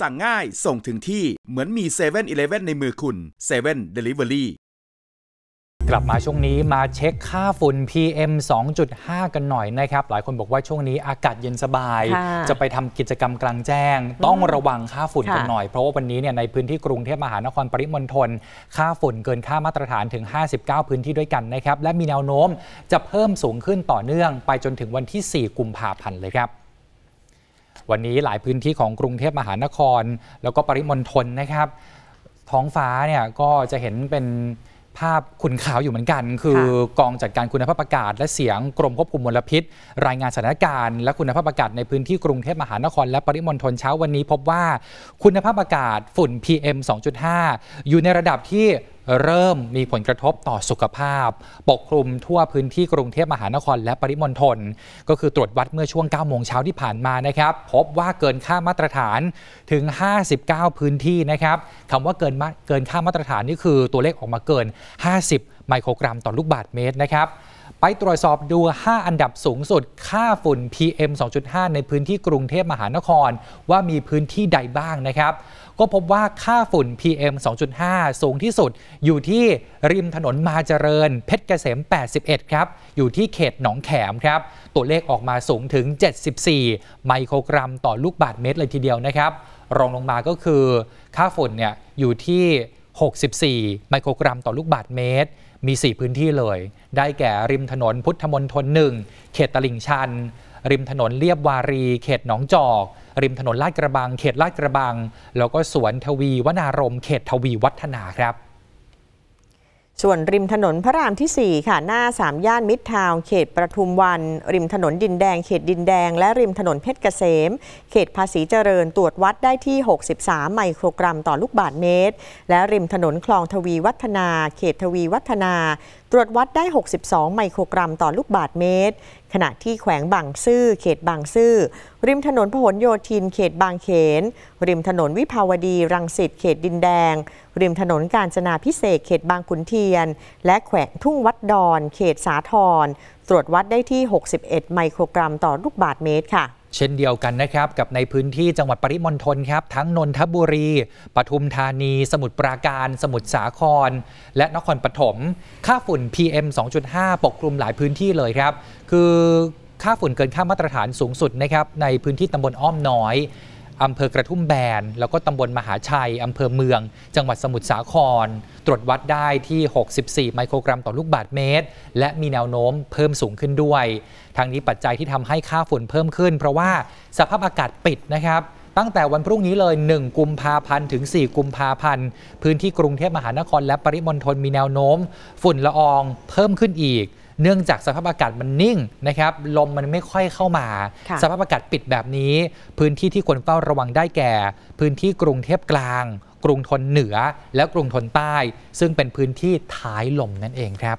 สั่งง่าย ส่งถึงที่ เหมือนมี7 e เ e ่ e อในมือคุณ 7 Delivery กลับมาช่วงนี้มาเช็คค่าฝุ่น PM 2.5 กันหน่อยนะครับ หลายคนบอกว่าช่วงนี้อากาศเย็นสบาย จะไปทำกิจกรรมกลางแจ้ง ต้องระวังค่าฝุ่นกันหน่อย เพราะว่าวันนี้เนี่ยในพื้นที่กรุงเทพมหานครปริมณฑลค่าฝุ่นเกินค่ามาตรฐานถึง 59 พื้นที่ด้วยกันนะครับ และมีแนวโน้มจะเพิ่มสูงขึ้นต่อเนื่อง ไปจนถึงวันที่ 4กุมภาพันธ์เลยครับวันนี้หลายพื้นที่ของกรุงเทพมหานคร แล้วก็ปริมณฑลนะครับ ท้องฟ้าเนี่ยก็จะเห็นเป็นภาพขุนขาวอยู่เหมือนกัน คือกองจัดการคุณภาพอากาศ และเสียงกรมควบคุมมลพิษ รายงานสถานการณ์ และคุณภาพอากาศในพื้นที่กรุงเทพมหานครและปริมณฑลเช้าวันนี้พบว่า คุณภาพอากาศฝุ่น PM 2.5 อยู่ในระดับที่เริ่มมีผลกระทบต่อสุขภาพ ปกคลุมทั่วพื้นที่กรุงเทพมหานครและปริมณฑลก็คือตรวจวัดเมื่อช่วง9โมงเช้าที่ผ่านมานะครับ พบว่าเกินค่ามาตรฐานถึง 59 พื้นที่นะครับคำว่าเกินเกินค่ามาตรฐานนี่คือตัวเลขออกมาเกิน 50 ไมโครกรัมต่อลูกบาศก์เมตรนะครับไปตรวจสอบดู 5 อันดับสูงสุดค่าฝุ่น PM 2.5 ในพื้นที่กรุงเทพมหานคร ว่ามีพื้นที่ใดบ้างนะครับ ก็พบว่าค่าฝุ่น PM 2.5 สูงที่สุดอยู่ที่ริมถนนมาเจริญ เพชรเกษม 81 ครับ อยู่ที่เขตหนองแขมครับ ตัวเลขออกมาสูงถึง 74 ไมโครกรัมต่อลูกบาศก์เมตรเลยทีเดียวนะครับ รองลงมาก็คือค่าฝุ่นเนี่ยอยู่ที่ 64 ไมโครกรัมต่อลูกบาศก์เมตรมี 4 พื้นที่เลย ได้แก่ริมถนนพุทธมนทนหนึ่งเขตตลิ่งชัน ริมถนนเลียบวารี เขตหนองจอก ริมถนนลาดกระบัง เขตลาดกระบัง แล้วก็สวนทวีวนารมเขตทวีวัฒนาครับส่วนริมถนนพระรามที่ 4 ค่ะ หน้า 3 ย่านมิตรทาวน์เขตประทุมวัน ริมถนนดินแดงเขตดินแดง และริมถนนเพชรเกษม เขตภาษีเจริญตรวจวัดได้ที่ 63 ไมโครกรัมต่อลูกบาทเมตร และริมถนน คลองทวีวัฒนา เขตทวีวัฒนาตรวจวัดได้ 62 ไมโครกรัมต่อลูกบาทเมตร ขณะที่แขวงบางซื่อ เขตบางซื่อ ริมถนนพหลโยธิน เขตบางเขน ริมถนนวิภาวดีรังสิต เขตดินแดง ริมถนนกาญจนาพิเศษเขตบางขุนเทียน และแขวงทุ่งวัดดอน เขตสาทรตรวจวัดได้ที่ 61 ไมโครกรัมต่อลูกบาทเมตรค่ะเช่นเดียวกันนะครับ กับในพื้นที่จังหวัดปริมณฑลครับ ทั้งนนทบุรี ปทุมธานี สมุทรปราการ สมุทรสาคร และนครปฐมค่าฝุ่น PM 2.5 ปกคลุมหลายพื้นที่เลยครับ คือค่าฝุ่นเกินค่ามาตรฐานสูงสุดนะครับในพื้นที่ตำบลอ้อมน้อยอำเภอกระทุ่มแบน แล้วก็ตำบลมหาชัย อำเภอเมือง จังหวัดสมุทรสาคร ตรวจวัดได้ที่ 64 ไมโครกรัมต่อลูกบาศก์เมตร และมีแนวโน้มเพิ่มสูงขึ้นด้วย ทางนี้ปัจจัยที่ทำให้ค่าฝุ่นเพิ่มขึ้นเพราะว่าสภาพอากาศปิดนะครับ ตั้งแต่วันพรุ่งนี้เลย 1 กุมภาพันธ์ถึง 4 กุมภาพันธ์พื้นที่กรุงเทพมหานครและปริมณฑลมีแนวโน้ม ฝุ่นละอองเพิ่มขึ้นอีกเนื่องจากสภาพอากาศมันนิ่งนะครับ ลมมันไม่ค่อยเข้ามา สภาพอากาศปิดแบบนี้ พื้นที่ที่ควรเฝ้าระวังได้แก่ พื้นที่กรุงเทพกลาง กรุงทนเหนือ และกรุงทนใต้ซึ่งเป็นพื้นที่ท้ายลมนั่นเองครับ